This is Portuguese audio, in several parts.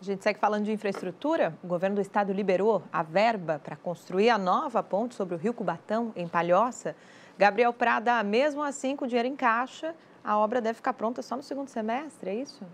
A gente segue falando de infraestrutura. O governo do estado liberou a verba para construir a nova ponte sobre o Rio Cubatão, em Palhoça. Gabriel Prada, mesmo assim, com o dinheiro em caixa, a obra deve ficar pronta só no segundo semestre, é isso?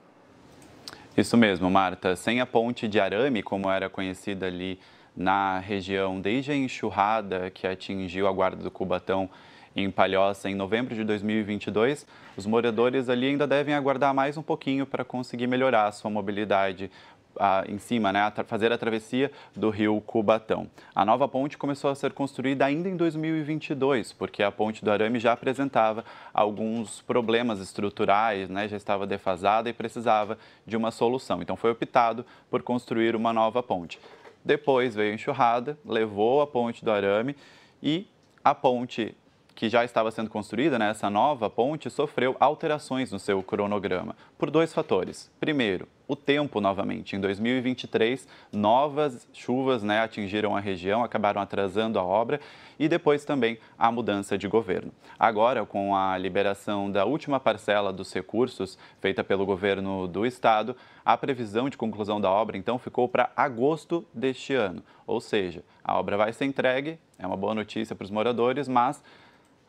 Isso mesmo, Marta. Sem a ponte de arame, como era conhecida ali na região desde a enxurrada que atingiu a guarda do Cubatão em Palhoça em novembro de 2022, os moradores ali ainda devem aguardar mais um pouquinho para conseguir melhorar a sua mobilidade, a, em cima, né, a fazer a travessia do rio Cubatão. A nova ponte começou a ser construída ainda em 2022, porque a ponte do Arame já apresentava alguns problemas estruturais, né, já estava defasada e precisava de uma solução. Então foi optado por construir uma nova ponte. Depois veio a enxurrada, levou a ponte do Arame e a ponte que já estava sendo construída, né, essa nova ponte, sofreu alterações no seu cronograma por dois fatores. Primeiro, o tempo novamente. Em 2023, novas chuvas né, atingiram a região, acabaram atrasando a obra e depois também a mudança de governo. Agora, com a liberação da última parcela dos recursos feita pelo governo do estado, a previsão de conclusão da obra então ficou para agosto deste ano. Ou seja, a obra vai ser entregue, é uma boa notícia para os moradores, mas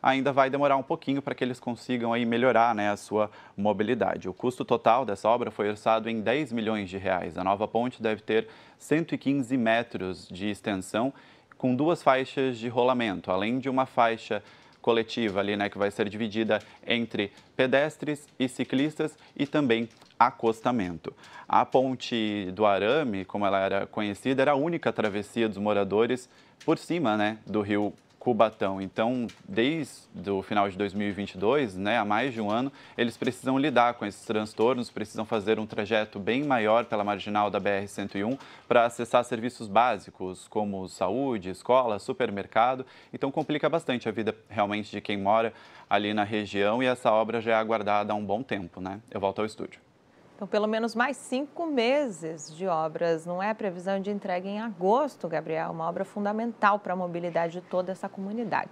ainda vai demorar um pouquinho para que eles consigam aí melhorar né, a sua mobilidade. O custo total dessa obra foi orçado em 10 milhões de reais. A nova ponte deve ter 115 metros de extensão, com duas faixas de rolamento, além de uma faixa coletiva ali, né, que vai ser dividida entre pedestres e ciclistas e também acostamento. A ponte do Arame, como ela era conhecida, era a única travessia dos moradores por cima, né, do rio Cubatão. Então, desde o final de 2022, né, há mais de um ano, eles precisam lidar com esses transtornos, precisam fazer um trajeto bem maior pela marginal da BR-101 para acessar serviços básicos como saúde, escola, supermercado. Então, complica bastante a vida realmente de quem mora ali na região e essa obra já é aguardada há um bom tempo. Né? Eu volto ao estúdio. Então, pelo menos mais cinco meses de obras. Não é a previsão de entrega em agosto, Gabriel. É uma obra fundamental para a mobilidade de toda essa comunidade.